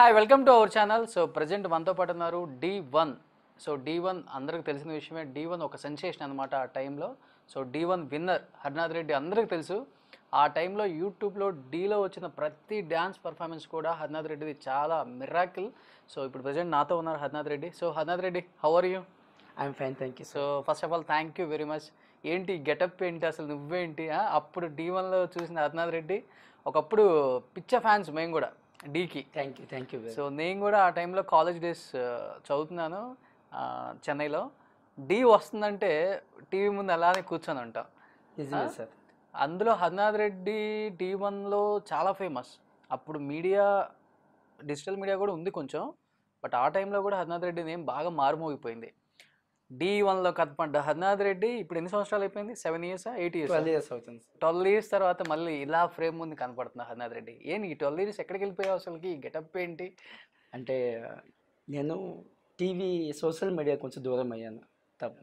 Hi welcome to our channel so present మనతో పాటు ఉన్నారు Dhee one so Dhee one అందరికి తెలిసిన విషయమే డి వన్ ఒక సెన్సేషన్ అనమాట ఆ టైంలో so Dhee one winner Harinath Reddy అందరికీ తెలుసు ఆ టైంలో యూట్యూబ్లో డీలో వచ్చిన ప్రతి డ్యాన్స్ పర్ఫార్మెన్స్ కూడా హరినాథ్ రెడ్డిది చాలా మిరాకిల్ సో ఇప్పుడు ప్రజెంట్ నాతో ఉన్నారు Harinath Reddy so Harinath Reddy how are you I'm fine thank you so first of all thank you very much ఏంటి గెటప్ ఏంటి అసలు నువ్వేంటి అప్పుడు డి వన్లో చూసిన హరినాథ్ రెడ్డి ఒకప్పుడు పిచ్చ ఫ్యాన్స్ మేము కూడా డీకి thank you thank you so నేను కూడా ఆ టైంలో కాలేజ్ డేస్ చదువుతున్నాను చెన్నైలో డీ వస్తుందంటే టీవీ ముందు అలానే కూర్చొని ఉంటాం సార్ అందులో హరినాథ్ రెడ్డి టీ వన్లో చాలా ఫేమస్ అప్పుడు మీడియా డిజిటల్ మీడియా కూడా ఉంది కొంచెం బట్ ఆ టైంలో కూడా హరినాథ్ రెడ్డి నేమ్ బాగా మారుమోగిపోయింది డి వన్లో కదపండి హరినాథ్ రెడ్డి ఇప్పుడు ఎన్ని సంవత్సరాలు అయిపోయింది seven years eight years twelve years అవుతుంది ట్వెల్వ్ ఇయర్స్ తర్వాత మళ్ళీ ఇలా ఫ్రేమ్ ఉంది కనపడుతుంది హరినాథ్ రెడ్డి ఏంటి ఈ ట్వెల్వ్ ఇయర్స్ ఎక్కడికి వెళ్ళిపోయావు అసలుకి గెటప్ ఏంటి అంటే నేను టీవీ సోషల్ మీడియా కొంచెం దూరం అయ్యాను తప్ప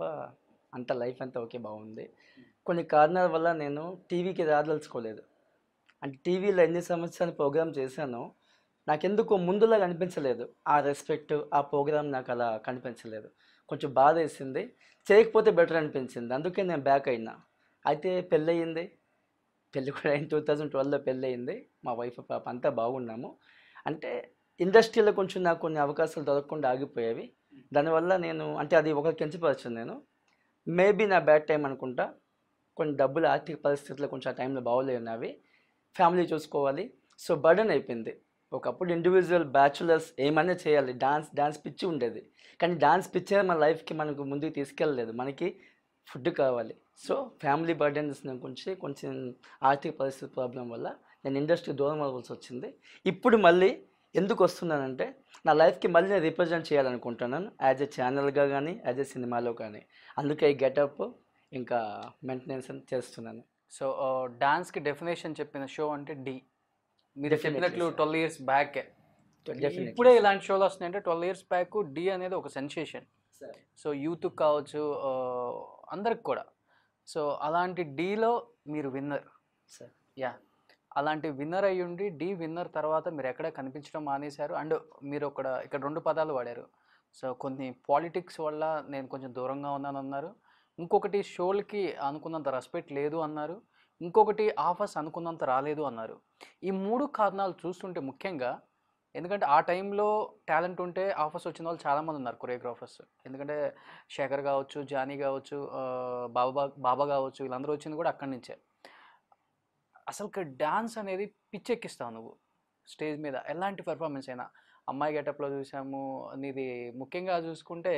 అంత లైఫ్ అంతా ఓకే బాగుంది కొన్ని కారణాల వల్ల నేను టీవీకి రాదలుచుకోలేదు అంటే టీవీలో ఎన్ని సంవత్సరాలు ప్రోగ్రామ్ చేశానో నాకెందుకు ముందులా కనిపించలేదు ఆ రెస్పెక్ట్ ఆ ప్రోగ్రామ్ నాకు అలా కనిపించలేదు కొంచెం బాధ వేసింది చేయకపోతే బెటర్ అనిపించింది అందుకే నేను బ్యాక్ అయినా అయితే పెళ్ళి పెళ్ళి కూడా అయింది టూ థౌజండ్ ట్వెల్వ్లో పెళ్ళి అయింది మా వైఫ్ పాప అంతా బాగున్నాము అంటే ఇండస్ట్రీలో కొంచెం నాకు కొన్ని అవకాశాలు దొరకకుండా ఆగిపోయేవి దానివల్ల నేను అంటే అది ఒక కించపరచు నేను మేబీ నా బ్యాడ్ టైం అనుకుంటా కొన్ని డబ్బులు ఆర్థిక పరిస్థితులు కొంచెం ఆ టైంలో బాగోలేనవి ఫ్యామిలీ చూసుకోవాలి సో బర్డన్ అయిపోయింది ఒకప్పుడు ఇండివిజువల్ బ్యాచులర్స్ ఏమైనా చేయాలి డాన్స్ డాన్స్ పిచ్చి ఉండేది కానీ డాన్స్ పిచ్చే మన లైఫ్కి మనకు ముందుకు తీసుకెళ్ళలేదు మనకి ఫుడ్ కావాలి సో ఫ్యామిలీ బర్డెన్స్ గురించి కొంచెం ఆర్థిక పరిస్థితి ప్రాబ్లం వల్ల నేను ఇండస్ట్రీ దూరం అవ్వాల్సి వచ్చింది ఇప్పుడు మళ్ళీ ఎందుకు వస్తున్నానంటే నా లైఫ్కి మళ్ళీ నేను రిప్రజెంట్ చేయాలనుకుంటున్నాను యాజ్ ఎ ఛానల్గా కానీ యాజ్ ఎ సినిమాలో కానీ అందుకే ఈ గెటప్ ఇంకా మెయింటెనెన్స్ చేస్తున్నాను సో డాన్స్కి డెఫినేషన్ చెప్పిన షో అంటే డి మీరు చెప్పినట్లు ట్వెల్వ్ ఇయర్స్ బ్యాక్ ఇప్పుడే ఇలాంటి షోలు వస్తున్నాయి అంటే ట్వెల్వ్ ఇయర్స్ బ్యాక్ డి అనేది ఒక సెన్సేషన్ సో యూత్ కావచ్చు అందరికి కూడా సో అలాంటి డిలో మీరు విన్నర్ యా అలాంటి విన్నర్ అయ్యుండి డి విన్నర్ తర్వాత మీరు ఎక్కడ కనిపించడం మానేశారు అండ్ మీరు ఇక్కడ ఇక్కడ రెండు పదాలు వాడారు సో కొన్ని పాలిటిక్స్ వల్ల నేను కొంచెం దూరంగా ఉన్నాను అన్నారు ఇంకొకటి షోలకి అనుకున్నంత రెస్పెక్ట్ లేదు అన్నారు ఇంకొకటి ఆఫర్స్ అనుకున్నంత రాలేదు అన్నారు ఈ మూడు కారణాలు చూస్తుంటే ముఖ్యంగా ఎందుకంటే ఆ టైంలో టాలెంట్ ఉంటే ఆఫర్స్ వచ్చిన వాళ్ళు చాలామంది ఉన్నారు కొరియోగ్రాఫర్స్ ఎందుకంటే శేఖర్ కావచ్చు జానీ కావచ్చు బాబా బాబా కావచ్చు వీళ్ళందరూ వచ్చింది కూడా అక్కడి నుంచే అసలు డ్యాన్స్ అనేది పిచ్చెక్కిస్తావు నువ్వు స్టేజ్ మీద ఎలాంటి పెర్ఫార్మెన్స్ అయినా అమ్మాయి గెటప్లో చూసాము నీది ముఖ్యంగా చూసుకుంటే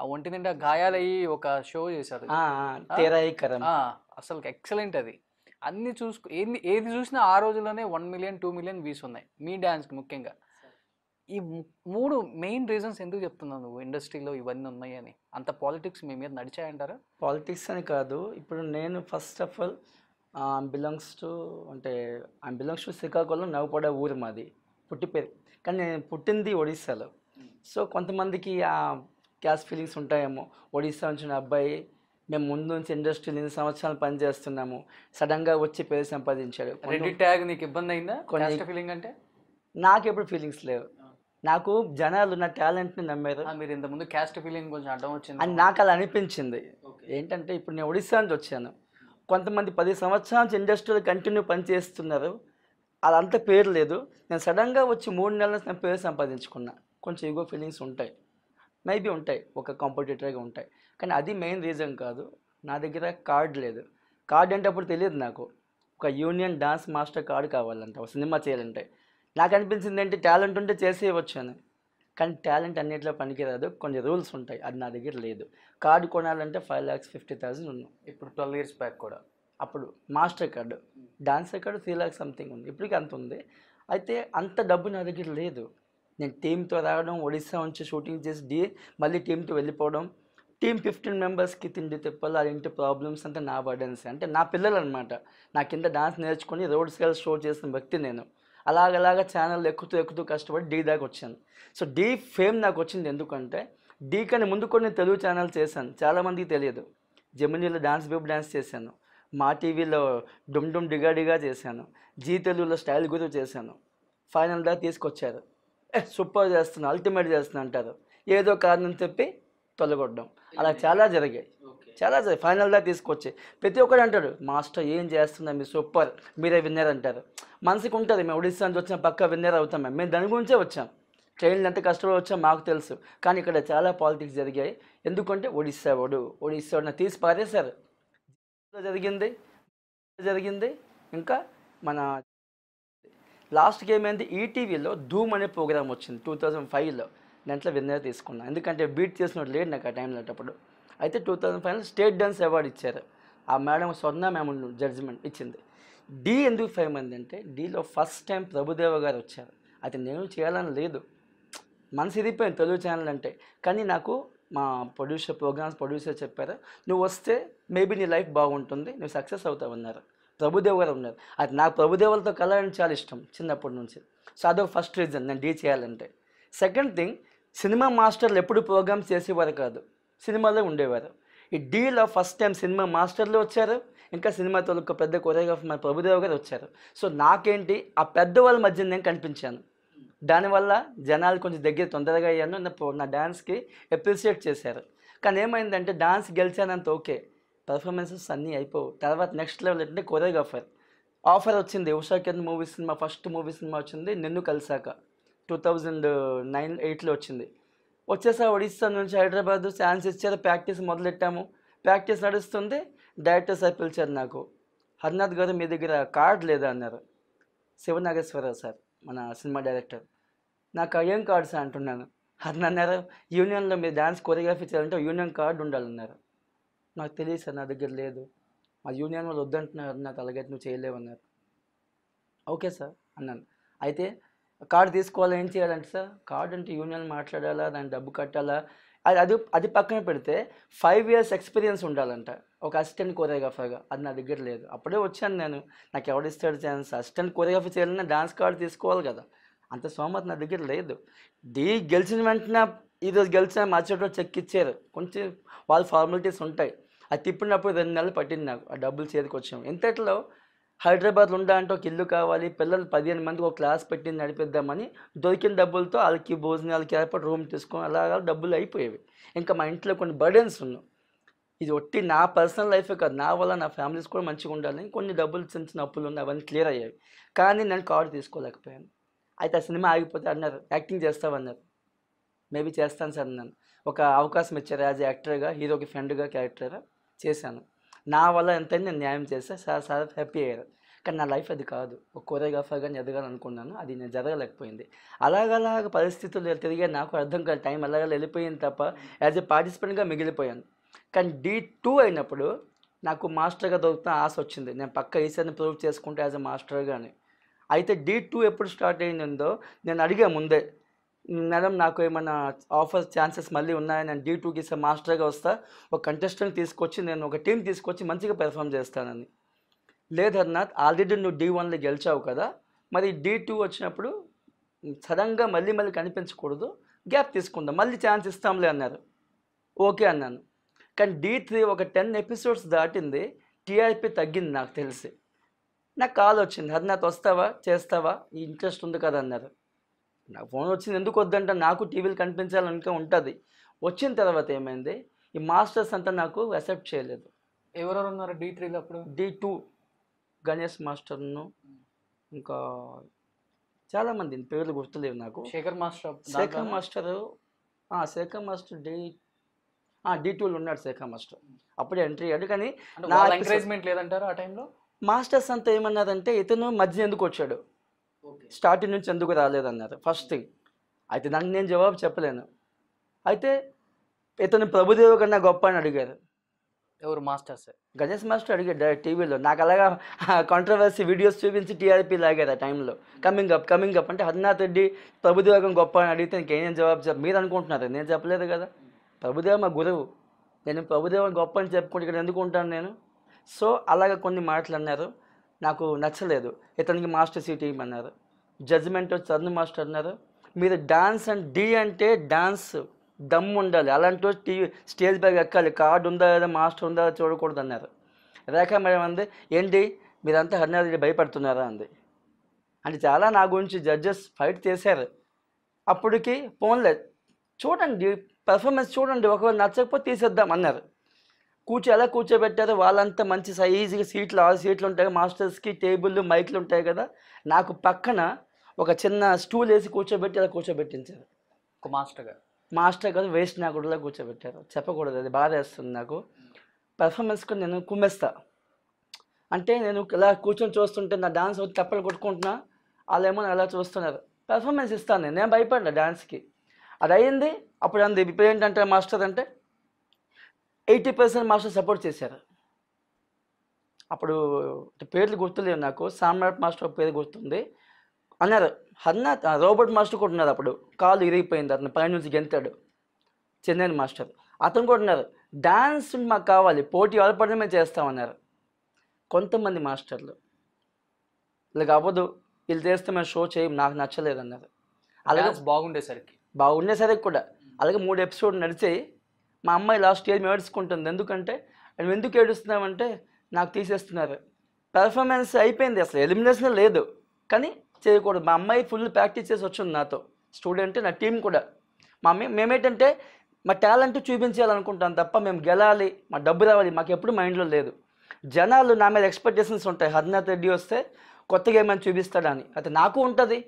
ఆ ఒంటి నిండా గాయాలయ్యి ఒక షో చేశారు అసలు ఎక్సలెంట్ అది అన్ని చూసు ఏది ఏది చూసినా ఆ రోజుల్లోనే one million two million views ఉన్నాయి మీ డ్యాన్స్కి ముఖ్యంగా ఈ మూడు మెయిన్ రీజన్స్ ఎందుకు చెప్తున్నావు నువ్వు ఇండస్ట్రీలో ఇవన్నీ ఉన్నాయి అని అంత పాలిటిక్స్ మీ మీద నడిచాయంటారా పాలిటిక్స్ అని కాదు ఇప్పుడు నేను first of all belongs to అంటే ఐ బిలాంగ్స్ టు శ్రీకాకుళం నవ్వుపడే ఊరు మాది పుట్టి పేరు కానీ నేను పుట్టింది ఒడిస్సాలో hmm. సో కొంతమందికి ఆ క్యాస్ట్ ఫీలింగ్స్ ఉంటాయేమో ఒడిస్సా నుంచి అబ్బాయి మేము ముందు నుంచి ఇండస్ట్రీలో ఎన్ని సంవత్సరాలు పనిచేస్తున్నాము సడన్గా వచ్చి పేరు సంపాదించాడు ట్యాగ్ నీకు ఇబ్బంది అయిందా కొన్ని ఫీలింగ్ అంటే నాకు ఎప్పుడు ఫీలింగ్స్ లేవు నాకు జనాలు నా టాలెంట్ని నమ్మారు మీరు ఇంతకుముందు క్యాస్ట్ ఫీలింగ్ కొంచెం అడ్డం వచ్చింది అని నాకు అలా అనిపించింది ఏంటంటే ఇప్పుడు నేను ఒడిశా నుంచి వచ్చాను కొంతమంది పది సంవత్సరాల నుంచి ఇండస్ట్రీలో కంటిన్యూ పనిచేస్తున్నారు అదంతా పేరు లేదు నేను సడన్గా వచ్చి మూడు నెలల నేను పేరు సంపాదించుకున్నా కొంచెం ఈగో ఫీలింగ్స్ ఉంటాయి మేబీ ఉంటాయి ఒక కాంపిటేటర్గా ఉంటాయి కానీ అది మెయిన్ రీజన్ కాదు నా దగ్గర కార్డ్ లేదు కార్డ్ అంటే అప్పుడు తెలియదు నాకు ఒక యూనియన్ డాన్స్ మాస్టర్ కార్డు కావాలంట ఒక సినిమా చేయాలంటే నాకు అనిపించింది ఏంటి టాలెంట్ ఉంటే చేసేయవచ్చు అని కానీ టాలెంట్ అన్నింటిలో పనికిరాదు కొన్ని రూల్స్ ఉంటాయి అది నా దగ్గర లేదు కార్డు కొనాలంటే ఫైవ్ ల్యాక్స్ ఫిఫ్టీ థౌసండ్ ఉన్నాం ఇప్పుడు ట్వెల్వ్ ఇయర్స్ బ్యాక్ కూడా అప్పుడు master card dancer card three lakhs something ఉంది ఇప్పటికీ అంత ఉంది అయితే అంత డబ్బు నా దగ్గర లేదు నేను టీంతో రావడం ఒడిస్సా ఉంచి షూటింగ్ చేసి డి మళ్ళీ టీంతో వెళ్ళిపోవడం టీమ్ ఫిఫ్టీన్ మెంబర్స్కి తిండి తిప్పలు ఇంటి ప్రాబ్లమ్స్ అంటే నా బర్డెన్స్ అంటే నా పిల్లలు అనమాట నా కింద డాన్స్ నేర్చుకొని రోడ్ స్కేల్ షో చేసిన వ్యక్తి నేను అలాగలాగా ఛానల్ ఎక్కుతూ ఎక్కుతూ కష్టపడి డీ దాకా వచ్చాను సో డీ ఫేమ్ నాకు వచ్చింది ఎందుకంటే డీ కన్నా ముందు కొన్ని తెలుగు ఛానల్ చేశాను చాలామందికి తెలియదు జమినీలో డాన్స్ బేబ్ డాన్స్ చేశాను మా టీవీలో డుమ్ డుమ్ డిగాడిగా చేశాను జీ తెలుగులో స్టైల్ గురు చేశాను ఫైనల్గా తీసుకొచ్చారు సూపర్ చేస్తున్నాను అల్టిమేట్ చేస్తున్నాను అంటారు ఏదో కారణం చెప్పి తొలగొట్టడం అలా చాలా జరిగాయి చాలా ఫైనల్గా తీసుకొచ్చి ప్రతి ఒక్కరు అంటాడు మాస్టర్ ఏం చేస్తున్నా మీరు సూపర్ మీరే విన్నర్ అంటారు మనసుకు ఉంటుంది మేము ఒడిస్సా నుంచి వచ్చినా పక్క విన్నర్ అవుతాం మేము మేము దాని గురించే వచ్చాం ట్రైన్లు ఎంత కష్టపడి వచ్చా మాకు తెలుసు కానీ ఇక్కడ చాలా పాలిటిక్స్ జరిగాయి ఎందుకంటే ఒడిస్సా వాడు ఒడిస్సా వాడిని తీసి పారేశారు జరిగింది జరిగింది ఇంకా మన లాస్ట్ గేమ్ ఏంది ఈటీవీలో ధూమ్ అనే ప్రోగ్రామ్ వచ్చింది టూ థౌజండ్ ఫైవ్లో దాంట్లో విన్నర్ తీసుకున్నాను ఎందుకంటే బీట్ చేసినట్టు లేడు నాకు ఆ టైంలో అటప్పుడు అయితే టూ థౌజండ్ ఫైవ్లో స్టేట్ డాన్స్ అవార్డు ఇచ్చారు ఆ మేడం స్వర్ణ మేము జడ్జిమెంట్ ఇచ్చింది డీ ఎందుకు ఫేమ్ అంటే డీలో ఫస్ట్ టైం ప్రభుదేవ గారు వచ్చారు అది నేను చేయాలని లేదు మనసు ఇదిపోయింది తెలుగు ఛానల్ అంటే కానీ నాకు మా ప్రొడ్యూసర్ ప్రోగ్రామ్స్ ప్రొడ్యూసర్ చెప్పారు నువ్వు వస్తే మేబీ నీ లైఫ్ బాగుంటుంది నువ్వు సక్సెస్ అవుతావు అన్నారు ప్రభుదేవ్ గారు ఉన్నారు అది నాకు ప్రభుదేవులతో కలవడం చాలా ఇష్టం చిన్నప్పటి నుంచి సో అదొక ఫస్ట్ రీజన్ నేను డీ చేయాలంటే సెకండ్ థింగ్ సినిమా మాస్టర్లు ఎప్పుడు ప్రోగ్రామ్స్ చేసేవారు కాదు సినిమాలో ఉండేవారు ఈ డీలో ఫస్ట్ టైం సినిమా మాస్టర్లు వచ్చారు ఇంకా సినిమా తొలుక పెద్ద కొరియోగ్రాఫర్ మన ప్రభుదేవ్ గారు వచ్చారు సో నాకేంటి ఆ పెద్ద వాళ్ళ మధ్య నేను కనిపించాను దానివల్ల జనాలు కొంచెం దగ్గర తొందరగా అయ్యాను నా డ్యాన్స్కి అప్రిషియేట్ చేశారు కానీ ఏమైందంటే డాన్స్ గెలిచానంత ఓకే పర్ఫార్మెన్సెస్ అన్నీ అయిపోవు తర్వాత నెక్స్ట్ లెవెల్ ఏంటంటే కొరియోగ్రాఫర్ ఆఫర్ వచ్చింది ఉషా కిరణ్ మూవీ సినిమా ఫస్ట్ మూవీ సినిమా వచ్చింది నిన్ను కలిసాక టూ థౌజండ్ నైన్ ఎయిట్లో వచ్చింది వచ్చేసా ఒడిస్సా నుంచి హైదరాబాద్ ఛాన్స్ ఇచ్చారు ప్రాక్టీస్ మొదలెట్టాము ప్రాక్టీస్ నడుస్తుంది డైరెక్టర్ సార్ పిలిచారు నాకు హరినాథ్ గారు మీ దగ్గర కార్డ్ లేదా అన్నారు శివనాగేశ్వరరావు సార్ మన సినిమా డైరెక్టర్ నాకు ఏం కార్డ్ సార్ అంటున్నాను హరిన అన్నారు యూనియన్లో మీరు డ్యాన్స్ కొరియోగ్రఫీ చేయాలంటే యూనియన్ కార్డు ఉండాలన్నారు నాకు తెలియదు సార్ నా దగ్గర లేదు మా యూనియన్ వాళ్ళు వద్దంటున్నారు నాకు అలాగైతే నువ్వు చేయలేవన్నారు ఓకే సార్ అన్నాను అయితే కార్డు తీసుకోవాలి ఏం చేయాలంటే సార్ కార్డు అంటే యూనియన్ మాట్లాడాలా దాని డబ్బు కట్టాలా అది అది అది పక్కన పెడితే ఫైవ్ ఇయర్స్ ఎక్స్పీరియన్స్ ఉండాలంట ఒక అసిస్టెంట్ కోరియోగ్రాఫర్గా అది నా దగ్గర లేదు అప్పుడే వచ్చాను నేను నాకు ఎవడిస్తాడు ఛాన్స్ అసిస్టెంట్ కోరియోగ్రఫీ చేయాలన్నా డాన్స్ కార్డు తీసుకోవాలి కదా అంత సోమత నా దగ్గర లేదు డీ గెలిచిన వెంటనే ఈరోజు గెలిచిన మార్చేటప్పుడు చెక్ ఇచ్చారు కొంచెం వాళ్ళ ఫార్మాలిటీస్ ఉంటాయి అది తిప్పినప్పుడు రెండు నెలలు పట్టింది నాకు ఆ డబ్బులు చేతికి వచ్చాము ఇంతట్లో హైదరాబాద్లో ఉండ అంటే ఒక ఇల్లు కావాలి పిల్లలు పదిహేను మందికి ఒక క్లాస్ పెట్టి నడిపిద్దామని దొరికిన డబ్బులతో వాళ్ళకి భోజనాలకి ఏర్పాటు రూమ్ తీసుకొని అలాగా డబ్బులు అయిపోయేవి ఇంకా మా ఇంట్లో కొన్ని బర్డెన్స్ ఉన్నాయి ఇది ఒట్టి నా పర్సనల్ లైఫే కాదు నా వల్ల నా ఫ్యామిలీస్ కూడా మంచిగా ఉండాలని కొన్ని డబ్బులు చిన్న చిన్న అప్పులు ఉన్నాయి అవన్నీ క్లియర్ అయ్యాయి కానీ నేను కార్ తీసుకోలేకపోయాను అయితే ఆ సినిమా ఆగిపోతే అన్నారు యాక్టింగ్ చేస్తావన్నారు మేబీ చేస్తాను సార్ అన్నాను ఒక అవకాశం ఇచ్చారు యాజ్ యాక్టర్గా హీరోకి ఫ్రెండ్గా క్యారెక్టర్గా చేశాను నా వల్ల ఎంతైనా నేను న్యాయం చేస్తే సార్ సార్ హ్యాపీ అయ్యారు కానీ నా లైఫ్ అది కాదు ఒక కానీ ఎదగాలని అనుకున్నాను అది నేను జరగలేకపోయింది అలాగలాగ పరిస్థితులు తిరిగి నాకు అర్థం కాదు టైం అలాగ వెళ్ళిపోయింది తప్ప యాజ్ ఎ పార్టిసిపెంట్గా మిగిలిపోయాను కానీ డీ టూ అయినప్పుడు నాకు మాస్టర్గా దొరుకుతున్న ఆశ వచ్చింది నేను పక్క ఈసారిని ప్రూవ్ చేసుకుంటే యాజ్ ఎ మాస్టర్గానే అయితే డీ టూ ఎప్పుడు స్టార్ట్ అయిందో నేను అడిగా ముందే మేడం నాకు ఏమైనా ఆఫర్ ఛాన్సెస్ మళ్ళీ ఉన్నాయని నేను డీ టూకి మాస్టర్గా వస్తా ఒక కంటెస్టెంట్ తీసుకొచ్చి నేను ఒక టీం తీసుకొచ్చి మంచిగా పెర్ఫామ్ చేస్తానని లేదన్నాథ్ ఆల్రెడీ నువ్వు డీ వన్లో గెలిచావు కదా మరి డీ టూ వచ్చినప్పుడు సడన్గా మళ్ళీ మళ్ళీ కనిపించకూడదు గ్యాప్ తీసుకుందాం మళ్ళీ ఛాన్స్ ఇస్తాంలే అన్నారు ఓకే అన్నాను కానీ డీ త్రీ ఒక టెన్ ఎపిసోడ్స్ దాటింది టీఆర్పీ తగ్గింది నాకు తెలిసి నాకు కాల్ వచ్చింది హరినాథ్ వస్తావా చేస్తావా ఇంట్రెస్ట్ ఉంది కదా అన్నారు నాకు ఫోన్ వచ్చింది ఎందుకు వద్దంటే నాకు టీవీలు కనిపించాలనుకో ఉంటుంది వచ్చిన తర్వాత ఏమైంది ఈ మాస్టర్స్ అంతా నాకు అక్సెప్ట్ చేయలేదు ఎవరెవరు ఉన్నారు డి త్రీలో అప్పుడు డి టూ గణేష్ మాస్టర్ను ఇంకా చాలామంది పేర్లు గుర్తులేవు నాకు Shekhar master Shekhar master Shekhar master Dhee Dhee టూలో ఉన్నాడు శేఖర్ మాస్టర్ అప్పుడే ఎంట్రీ అయ్యాడు కానీ నా ఎంకరేజ్మెంట్ లేదంటారు ఆ టైంలో మాస్టర్స్ అంతా ఏమన్నారంటే ఇతను మధ్య ఎందుకు వచ్చాడు స్టార్టింగ్ నుంచి ఎందుకు రాలేదన్నారు ఫస్ట్ hmm. థింగ్ అయితే నాకు నేను జవాబు చెప్పలేను అయితే ఇతను ప్రభుదేవ కన్నా గొప్ప అని అడిగారు ఎవరు మాస్టర్స్ గణేష్ మాస్టర్ అడిగాడు టీవీలో నాకు అలాగా కాంట్రవర్సీ వీడియోస్ చూపించి టీఆర్పీ లాగారు ఆ టైంలో కమింగ్ అప్ కమింగ్ అప్ అంటే హరినాథ్ రెడ్డి ప్రభుదేవం గొప్ప అని అడిగితే ఏం జవాబు చెప్ప మీరు అనుకుంటున్నారు నేను చెప్పలేదు కదా hmm. ప్రభుదేవ మా గురువు నేను ప్రభుదేవం గొప్ప అని చెప్పుకుంటే ఇక్కడ ఎందుకుంటాను నేను సో అలాగ కొన్ని మాటలు అన్నారు నాకు నచ్చలేదు ఇతనికి మాస్టర్ సీట్ ఇవ్వమన్నారు జడ్జిమెంట్ చదువు మాస్టర్ అన్నారు మీరు డాన్స్ అండ్ డి అంటే డాన్స్ దమ్ ఉండాలి అలాంటి టీవీ స్టేజ్ బ్యాగ్ ఎక్కాలి కార్డు ఉందా లేదా మాస్టర్ ఉందా చూడకూడదు అన్నారు రేఖ మేడం అంది ఏంటి మీరంతా హరినాథ్ భయపడుతున్నారా అంది అంటే చాలా నా గురించి జడ్జెస్ ఫైట్ చేశారు అప్పటికి ఫోన్లే చూడండి పర్ఫార్మెన్స్ చూడండి ఒకవేళ నచ్చకపోతే తీసేద్దాం అన్నారు కూర్చో ఎలా కూర్చోబెట్టారు వాళ్ళంతా మంచి సైజుగా సీట్లు ఆరు సీట్లు ఉంటాయి మాస్టర్స్కి టేబుల్ మైక్లు ఉంటాయి కదా నాకు పక్కన ఒక చిన్న స్టూల్ వేసి కూర్చోబెట్టి అలా కూర్చోబెట్టించారు ఒక మాస్టర్ గారు మాస్టర్ గారు వేస్ట్ నా కూడా కూర్చోబెట్టారు చెప్పకూడదు అది బాధ వేస్తుంది నాకు పర్ఫార్మెన్స్కి కూడా నేను కుమ్మేస్తా అంటే నేను ఇలా కూర్చొని చూస్తుంటే నా డాన్స్ వచ్చి తప్పలు కొట్టుకుంటున్నా వాళ్ళేమో అలా చూస్తున్నారు పర్ఫార్మెన్స్ ఇస్తాను నేను నేను భయపడ్డా డాన్స్కి అది అయింది అప్పుడు అంది ఇప్పుడు ఏంటంటే మాస్టర్ అంటే ఎయిటీ పర్సెంట్ మాస్టర్ సపోర్ట్ చేశారు అప్పుడు పేర్లు గుర్తులేదు నాకు సామ్రాట్ మాస్టర్ పేరు గుర్తుంది అన్నారు అన్న రోబోట్ మాస్టర్ కూడా ఉన్నారు అప్పుడు కాలు ఇరిగిపోయింది అతను పైన నుంచి గెంతాడు చెన్నై మాస్టర్ అతను కూడా ఉన్నారు డాన్స్ మాకు కావాలి పోటీ ఆడపడడం మేము చేస్తామన్నారు కొంతమంది మాస్టర్లు ఇలాగ అవ్వదు వీళ్ళు చేస్తే మేము షో చేయం నాకు నచ్చలేదు అన్నారు అలాగే బాగుండేసరికి బాగుండేసరికి కూడా అలాగే మూడు ఎపిసోడ్ నడిచాయి మా అమ్మాయి లాస్ట్ ఇయర్ ఏడ్చుకుంటుంది ఎందుకంటే మేము ఎందుకు ఏడుస్తున్నామంటే నాకు తీసేస్తున్నారు పెర్ఫార్మెన్స్ అయిపోయింది అసలు ఎలిమినేషన్ లేదు కానీ చేయకూడదు మా అమ్మాయి ఫుల్ ప్రాక్టీస్ చేసి వచ్చింది నాతో స్టూడెంట్ నా టీం కూడా మా మేమేంటంటే మా టాలెంట్ చూపించాలనుకుంటాం తప్ప మేము గెలాలి మా డబ్బు రావాలి మాకు ఎప్పుడు మైండ్లో లేదు జనాలు నా మీద ఎక్స్పెక్టేషన్స్ ఉంటాయి హరినాథ్ రెడ్డి వస్తే కొత్తగా ఏమైనా చూపిస్తాడని అయితే నాకు ఉంటుంది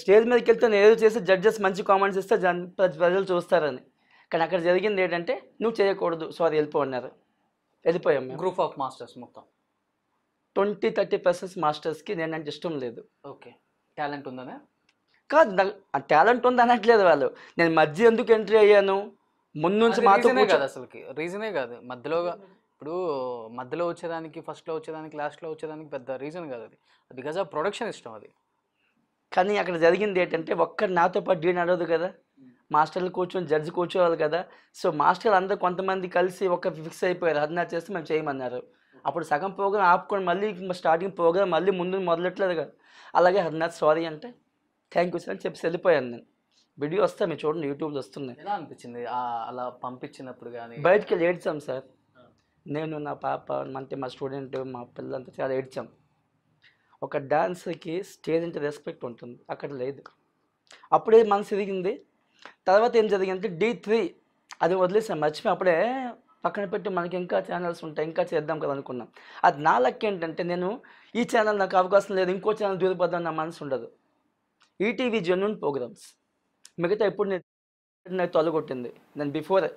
స్టేజ్ మీదకి వెళ్తే నేను ఏదో చేసి జడ్జెస్ మంచి కామెంట్స్ ఇస్తే జన్ ప్రజలు చూస్తారని కానీ అక్కడ జరిగింది ఏంటంటే నువ్వు చేయకూడదు సో అది వెళ్ళిపో అన్నారు వెళ్ళిపోయాం మేము గ్రూప్ ఆఫ్ మాస్టర్స్ మొత్తం ట్వంటీ థర్టీ పర్సెంట్ మాస్టర్స్కి నేను అంటే ఇష్టం లేదు ఓకే టాలెంట్ ఉందనే కాదు నాకు టాలెంట్ ఉంది అనట్లేదు వాళ్ళు నేను మధ్య ఎందుకు ఎంట్రీ అయ్యాను ముందు నుంచి మాత్రమే కాదు అసలుకి రీజనే కాదు మధ్యలో hmm. ఇప్పుడు మధ్యలో వచ్చేదానికి ఫస్ట్లో వచ్చేదానికి లాస్ట్లో వచ్చేదానికి పెద్ద రీజన్ కాదు అది బికాజ్ ఆ ప్రొడక్షన్ ఇష్టం అది కానీ అక్కడ జరిగింది ఏంటంటే ఒక్కడు నాతో పాటు డీన్ అడగదు కదా మాస్టర్లు కూర్చొని జడ్జి కూర్చోవాలి కదా సో మాస్టర్లు అందరూ కొంతమంది కలిసి ఒక ఫిక్స్ అయిపోయారు అది నా చేస్తే మేము చేయమన్నారు అప్పుడు సగం ప్రోగ్రాం ఆపుకొని మళ్ళీ స్టార్టింగ్ ప్రోగ్రాం మళ్ళీ ముందు మొదలెట్లేదు కదా అలాగే హరినాథ్ సారీ అంటే థ్యాంక్ యూ సార్ అని చెప్పి వెళ్ళిపోయాను నేను వీడియో వస్తే మీరు చూడండి యూట్యూబ్లో వస్తున్నాయి ఎలా అనిపించింది అలా పంపించినప్పుడు కానీ బయటికి వెళ్ళి ఏడ్చాం సార్ నేను నా పాప అంటే మా స్టూడెంట్ మా పిల్లలంతా చాలా ఏడ్చాం ఒక డాన్స్కి స్టేజ్ అంటే రెస్పెక్ట్ ఉంటుంది అక్కడ లేదు అప్పుడే మనసు ఎదిగింది తర్వాత ఏం జరిగిందంటే డీ త్రీ అది వదిలేసాం మర్చిపోయి అప్పుడే పక్కన పెట్టి మనకి ఇంకా ఛానల్స్ ఉంటాయి ఇంకా చేద్దాం కదా అనుకున్నాం అది నా లక్ ఏంటంటే నేను ఈ ఛానల్ నాకు అవకాశం లేదు ఇంకో ఛానల్ దూరపడ్డాను నా మనసు ఉండదు ఈటీవీ జెన్యున్ ప్రోగ్రామ్స్ మిగతా ఇప్పుడు నేను నాకు తొలగొట్టింది నేను బిఫోర్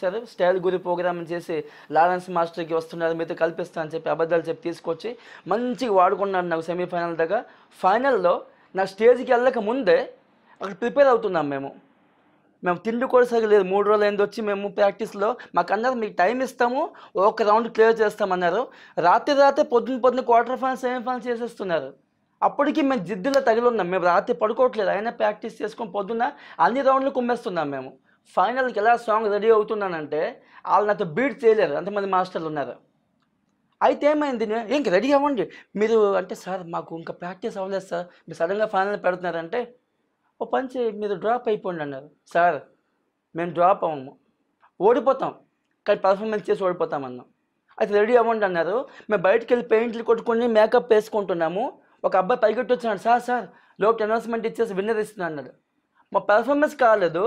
సరే స్టైల్ గురి ప్రోగ్రామ్ చేసి లారెన్స్ మాస్టర్కి వస్తున్నారు మీతో కల్పిస్తా అని చెప్పి అబద్ధాలు చెప్పి తీసుకొచ్చి మంచిగా వాడుకున్నాను నాకు సెమీఫైనల్ దాకా ఫైనల్లో నా స్టేజ్కి వెళ్ళక ముందే అక్కడ ప్రిపేర్ అవుతున్నాం మేము మేము తిండి కూడా సరిలేదు మూడు రోజులు అయింది వచ్చి మేము ప్రాక్టీస్లో మాకు మాకందరూ మీకు టైం ఇస్తాము ఒక రౌండ్ క్లియర్ చేస్తామన్నారు రాత్రి రాత్రి పొద్దున పొద్దున క్వార్టర్ ఫైనల్ సెమీఫైనల్ చేసేస్తున్నారు అప్పటికి మేము జిద్దులో తగిలి ఉన్నాం మేము రాత్రి పడుకోవట్లేదు అయినా ప్రాక్టీస్ చేసుకొని పొద్దున్న అన్ని రౌండ్లు కుమ్మేస్తున్నాం మేము ఫైనల్కి ఎలా సాంగ్ రెడీ అవుతున్నానంటే వాళ్ళు నాతో బీట్ చేయలేరు అంతమంది మాస్టర్లు ఉన్నారు అయితే ఏమైంది ఇంక రెడీ అవ్వండి మీరు అంటే సార్ మాకు ఇంకా ప్రాక్టీస్ అవ్వలేదు సార్ మీరు సడన్గా ఫైనల్ పెడుతున్నారంటే ఓ పంచి మీరు డ్రాప్ అయిపోండి అన్నారు సార్ మేము డ్రాప్ అవ్వము ఓడిపోతాం కానీ పర్ఫార్మెన్స్ చేసి ఓడిపోతాం అన్నాం అది రెడీ అవ్వండి అన్నారు మేము బయటకు వెళ్ళి పెయింట్లు కొట్టుకుని మేకప్ వేసుకుంటున్నాము ఒక అబ్బాయి పైకెట్టి వచ్చినాడు సార్ సార్ లోపల అనౌన్స్మెంట్ ఇచ్చేసి విన్నర్ ఇస్తున్నా అన్నాడు మా పెర్ఫార్మెన్స్ కాలేదు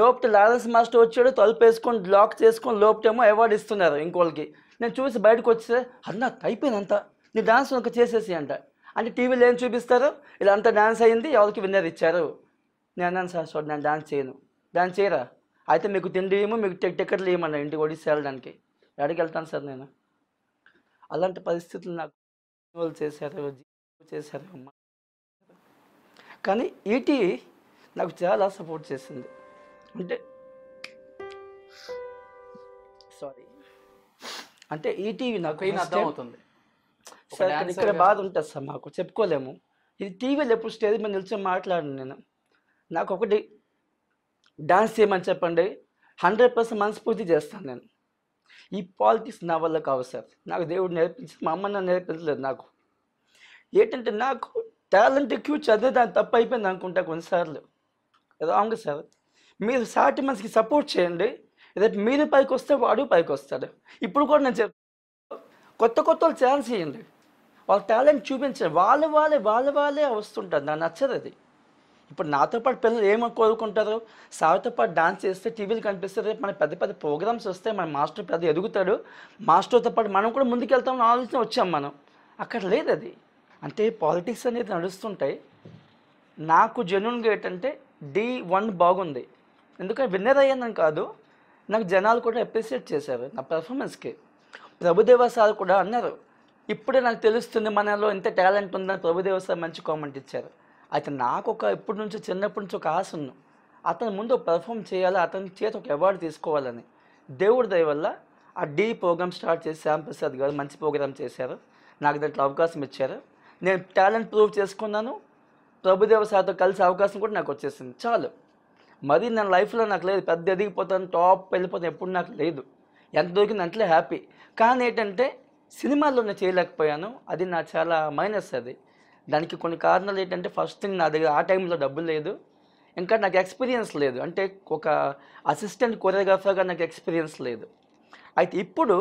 లోపల లారెన్స్ మాస్టర్ వచ్చాడు తలుపు వేసుకొని బ్లాక్ చేసుకొని లోపటేమో అవార్డు ఇస్తున్నారు ఇంకోళ్ళకి నేను చూసి బయటకు వచ్చేస్తే అన్న అయిపోయిందంతా నీ డాన్స్ ఒక చేసేసి అంట అంటే టీవీలో ఏం చూపిస్తారు ఇలా అంత డాన్స్ అయింది ఎవరికి విన్నర్ ఇచ్చారు నేను అన్నాను సార్ చూడండి నేను డాన్స్ చేయను డాన్స్ చేయరా అయితే మీకు తిండి ఏమో మీకు టిక్కెట్లు ఏమన్నా ఇంటికి ఒడిసి వెళ్ళడానికి ఎక్కడికి వెళ్తాను సార్ నేను అలాంటి పరిస్థితులు నాకు వాళ్ళు చేశారు చేశారు కానీ ఈటీ e నాకు చాలా సపోర్ట్ చేసింది అంటే సారీ అంటే ఈటీవీ e నాకు అవుతుంది ఇక్కడ బాధ ఉంటుంది సార్ మాకు చెప్పుకోలేము ఇది టీవీలో ఎప్పుడు స్టేజ్ మీద నిల్చొని మాట్లాడను నేను నాకు ఒకటి డాన్స్ చేయమని చెప్పండి హండ్రెడ్ పర్సెంట్ మనస్ఫూర్తి చేస్తాను నేను ఈ పాలిటిక్స్ నా వల్ల కావు సార్ నాకు దేవుడు నేర్పించి మా అమ్మ నన్ను నేర్పించలేదు నాకు ఏంటంటే నాకు టాలెంట్ క్యూ చదివే దాని తప్పు అయిపోయింది అనుకుంటా కొన్నిసార్లు రాంగ్ సార్ మీరు సాటి మనిషికి సపోర్ట్ చేయండి రేపు మీరు పైకి వస్తే వాడు పైకి వస్తాడు ఇప్పుడు కూడా నేను చెప్ కొత్త కొత్త వాళ్ళు ఛాన్స్ ఇవ్వండి వాళ్ళ టాలెంట్ చూపించండి వాళ్ళు వాళ్ళే వాళ్ళ వాళ్ళే వస్తుంటారు నాకు నచ్చదు అది ఇప్పుడు నాతో పాటు పిల్లలు ఏమి కోరుకుంటారు సార్తో పాటు డాన్స్ చేస్తే టీవీలు కనిపిస్తారు మన పెద్ద పెద్ద ప్రోగ్రామ్స్ వస్తే మన మాస్టర్ పెద్ద ఎదుగుతాడు మాస్టర్తో పాటు మనం కూడా ముందుకెళ్తామని ఆలోచన వచ్చాం మనం అక్కడ లేదు అది అంటే పాలిటిక్స్ అనేది నడుస్తుంటాయి నాకు జెన్యున్గా ఏంటంటే డి వన్ బాగుంది ఎందుకంటే విన్నర్ అయ్యాను కాదు నాకు జనాలు కూడా అప్రిషియేట్ చేశారు నా పెర్ఫార్మెన్స్కి ప్రభుదేవ సార్ కూడా అన్నారు ఇప్పుడే నాకు తెలుస్తుంది మనలో ఎంత టాలెంట్ ఉందని ప్రభుదేవ సార్ మంచి కామెంట్ ఇచ్చారు అయితే నాకు ఒక ఇప్పటి నుంచి చిన్నప్పటి నుంచి ఒక ఆశ ఉంది అతని ముందు పెర్ఫామ్ చేయాలి అతని చేత ఒక అవార్డు తీసుకోవాలని దేవుడి దయ వల్ల ఆ డీ ప్రోగ్రామ్ స్టార్ట్ చేసి శ్యామ్ ప్రసాద్ గారు మంచి ప్రోగ్రామ్ చేశారు నాకు దాంట్లో అవకాశం ఇచ్చారు నేను టాలెంట్ ప్రూవ్ చేసుకున్నాను ప్రభుదేవ సార్తో కలిసే అవకాశం కూడా నాకు వచ్చేసింది చాలు మరి నా లైఫ్లో నాకు లేదు పెద్ద ఎదిగిపోతాను టాప్ వెళ్ళిపోతాను ఎప్పుడు నాకు లేదు ఎంత దొరికింది అంటే హ్యాపీ కానీ ఏంటంటే సినిమాల్లో నేను చేయలేకపోయాను అది నా చాలా మైనస్ అది దానికి కొన్ని కారణాలు ఏంటంటే ఫస్ట్ థింగ్ నా దగ్గర ఆ టైంలో డబ్బు లేదు ఇంకా నాకు ఎక్స్పీరియన్స్ లేదు అంటే ఒక అసిస్టెంట్ కొరియోగ్రాఫర్గా నాకు ఎక్స్పీరియన్స్ లేదు అయితే ఇప్పుడు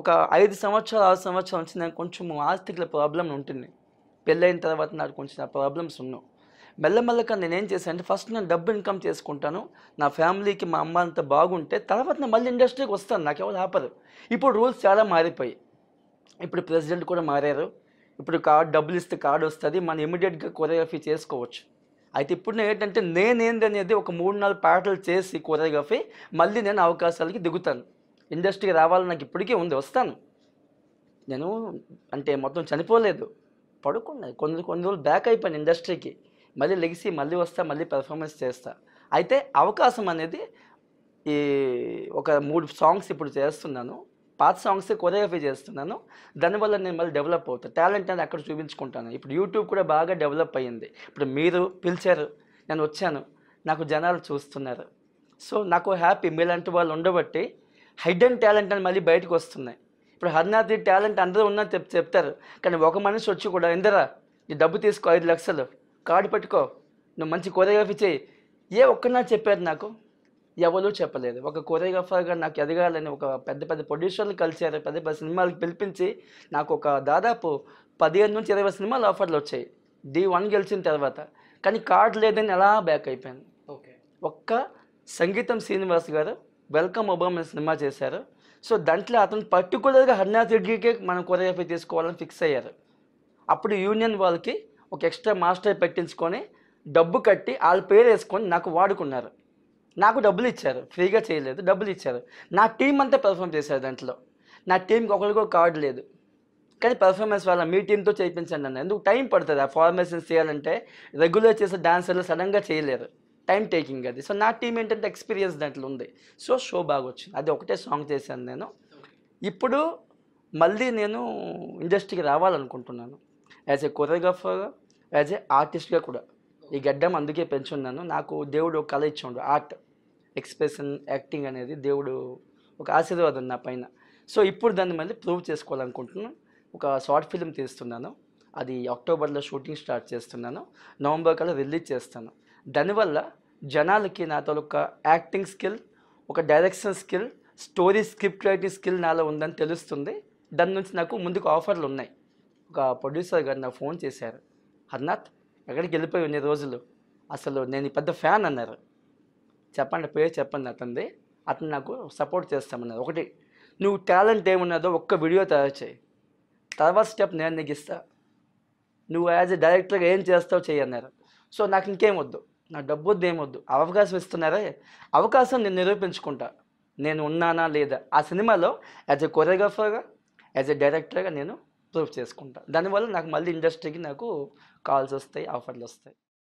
ఒక ఐదు సంవత్సరాలు ఆరు సంవత్సరాలు నుంచి నాకు కొంచెం ఆస్తికుల ప్రాబ్లం ఉంటుంది పెళ్ళైన తర్వాత నాకు కొంచెం నా ప్రాబ్లమ్స్ ఉన్నావు మెల్లమెల్లగా నేను ఏం చేశాను అంటే ఫస్ట్ నేను డబ్బు ఇన్కమ్ చేసుకుంటాను నా ఫ్యామిలీకి మా అమ్మ అంత బాగుంటే తర్వాత నేను మళ్ళీ ఇండస్ట్రీకి వస్తాను నాకు ఎవరు ఆపరు ఇప్పుడు రూల్స్ చాలా మారిపోయి ఇప్పుడు ప్రెసిడెంట్ కూడా మారారు ఇప్పుడు కార్డు డబ్బులు ఇస్తే కార్డు వస్తుంది మనం ఇమీడియట్గా కొరియోగ్రఫీ చేసుకోవచ్చు అయితే ఇప్పుడు నేను ఏంటంటే నేనేంది అనేది ఒక మూడు నాలుగు పాటలు చేసి కొరియోగ్రఫీ మళ్ళీ నేను అవకాశాలకి దిగుతాను ఇండస్ట్రీకి రావాలని నాకు ఇప్పటికీ ఉంది వస్తాను నేను అంటే మొత్తం చనిపోలేదు పడుకున్నాయి కొన్ని కొన్ని రోజులు బ్యాక్ అయిపోయాను ఇండస్ట్రీకి మళ్ళీ లెగిసి మళ్ళీ వస్తా మళ్ళీ పెర్ఫార్మెన్స్ చేస్తా అయితే అవకాశం అనేది ఈ ఒక మూడు సాంగ్స్ ఇప్పుడు చేస్తున్నాను పాత సాంగ్స్ కొరియోగ్రఫీ చేస్తున్నాను దానివల్ల నేను మళ్ళీ డెవలప్ అవుతాను టాలెంట్ అనేది అక్కడ చూపించుకుంటాను ఇప్పుడు యూట్యూబ్ కూడా బాగా డెవలప్ అయ్యింది ఇప్పుడు మీరు పిలిచారు నేను వచ్చాను నాకు జనాలు చూస్తున్నారు సో నాకు హ్యాపీ మీలాంటి వాళ్ళు ఉండబట్టి హైడెన్ టాలెంట్ అని మళ్ళీ బయటకు వస్తున్నాయి ఇప్పుడు హరినాథ్ది టాలెంట్ అందరూ ఉన్నా చెప్ చెప్తారు కానీ ఒక మనిషి వచ్చి కూడా ఇందరా నీ డబ్బు తీసుకో ఐదు లక్షలు కార్డు పెట్టుకో నువ్వు మంచి కొరియోగ్రఫీ చేయి ఏ ఒక్కనా చెప్పారు నాకు ఎవరూ చెప్పలేదు ఒక కొరియోగ్రాఫర్గా నాకు ఎదగాలని ఒక పెద్ద పెద్ద ప్రొడ్యూసర్లు కలిసారు పెద్ద పెద్ద సినిమాలకు పిలిపించి నాకు ఒక దాదాపు పదిహేను నుంచి ఇరవై సినిమాలు ఆఫర్లు వచ్చాయి డి వన్ గెలిచిన తర్వాత కానీ కార్డ్ లేదని ఎలా బ్యాక్ అయిపోయింది ఓకే ఒక్క సంగీతం శ్రీనివాస్ గారు వెల్కమ్ ఒబామా సినిమా చేశారు సో దాంట్లో అతను పర్టికులర్గా హర్నాథ్ రెడ్డికే మనం కొరియోగ్రఫీ తీసుకోవాలని ఫిక్స్ అయ్యారు అప్పుడు యూనియన్ వాళ్ళకి ఒక ఎక్స్ట్రా మాస్టర్ పెట్టించుకొని డబ్బు కట్టి వాళ్ళ పేరు వేసుకొని నాకు వాడుకున్నారు నాకు డబ్బులు ఇచ్చారు ఫ్రీగా చేయలేదు డబ్బులు ఇచ్చారు నా టీం అంతా పెర్ఫామ్ చేశారు దాంట్లో నా టీంకి ఒకరికి ఒక కార్డు లేదు కానీ పెర్ఫార్మెన్స్ వల్ల మీ టీంతో చేయించండి అన్న ఎందుకు టైం పడుతుంది ఆ ఫార్మేషన్స్ చేయాలంటే రెగ్యులర్ చేసే డాన్సర్లు సడన్గా చేయలేరు టైం టేకింగ్ అది సో నా టీం ఏంటంటే ఎక్స్పీరియన్స్ దాంట్లో ఉంది సో షో బాగా వచ్చింది అది ఒకటే సాంగ్ చేశాను నేను ఇప్పుడు మళ్ళీ నేను ఇండస్ట్రీకి రావాలనుకుంటున్నాను as a choreographer as a ఆర్టిస్ట్గా కూడా ఈ గడ్డం అందుకే పెంచున్నాను నాకు దేవుడు ఒక కళ ఇచ్చిండు ఆర్ట్ ఎక్స్ప్రెషన్ యాక్టింగ్ అనేది దేవుడు ఒక ఆశీర్వాదం నా పైన సో ఇప్పుడు దాన్ని మళ్ళీ ప్రూవ్ చేసుకోవాలనుకుంటున్నాను ఒక షార్ట్ ఫిల్మ్ తీస్తున్నాను అది అక్టోబర్లో షూటింగ్ స్టార్ట్ చేస్తున్నాను నవంబర్ కల్లా రిలీజ్ చేస్తాను దానివల్ల జనాలకి నాతో ఒక యాక్టింగ్ స్కిల్ ఒక direction skill story script writing skill నాలో ఉందని తెలుస్తుంది దాని నుంచి నాకు ముందుకు ఆఫర్లు ఉన్నాయి ఒక ప్రొడ్యూసర్ గారు నాకు ఫోన్ చేశారు హర్నాథ్ ఎక్కడికి వెళ్ళిపోయి కొన్ని రోజులు అసలు నేను పెద్ద ఫ్యాన్ అన్నారు చెప్పండి పేరు చెప్పండి అతనిది అతను నాకు సపోర్ట్ చేస్తామన్నది ఒకటి నువ్వు టాలెంట్ ఏమున్నదో ఒక్క వీడియో తయారు చేయి తర్వాత స్టెప్ నేను నీకు ఇస్తా నువ్వు యాజ్ ఏ డైరెక్టర్గా ఏం చేస్తావు చేయన్నారు సో నాకు ఇంకేమొద్దు నా డబ్బు వద్దు ఏమొద్దు అవకాశం ఇస్తున్నారే అవకాశం నేను నిరూపించుకుంటా నేను ఉన్నానా లేదా ఆ సినిమాలో యాజ్ ఎ కొరియోగ్రాఫర్గా యాజ్ ఎ డైరెక్టర్గా నేను ప్రూఫ్ చేసుకుంటా దానివల్ల నాకు మళ్ళీ ఇండస్ట్రీకి నాకు కాల్స్ వస్తాయి ఆఫర్లు వస్తాయి